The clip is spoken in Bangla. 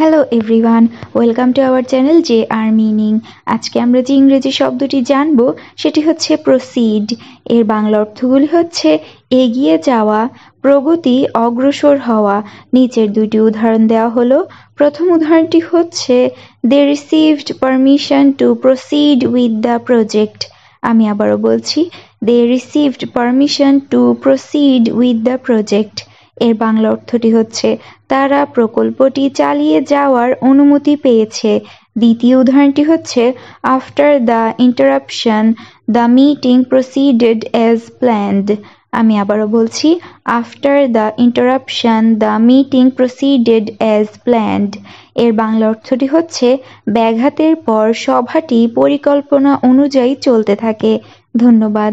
hello everyone welcome to our channel J R meaning আজকে আমরা যে ইংরেজি শব্দটি জানব সেটি হচ্ছে প্রসিড এর বাংলা অর্থগুলি হচ্ছে এগিয়ে যাওয়া প্রগতি অগ্রসর হওয়া নিচের দুটি উদাহরণ দেওয়া হলো প্রথম উদাহরণটি হচ্ছে they received permission to proceed with the project আমি আবারও বলছি they received permission to proceed with the project এর বাংলা অর্থটি হচ্ছে তারা প্রকল্পটি চালিয়ে যাওয়ার অনুমতি পেয়েছে দ্বিতীয় উদাহরণটি হচ্ছে after the interruption the meeting proceeded as planned আমি আবারও বলছি after the interruption the meeting proceeded as planned এর বাংলা অর্থটি হচ্ছে ব্যাঘাতের পর সভাটি পরিকল্পনা অনুযায়ী চলতে থাকে ধন্যবাদ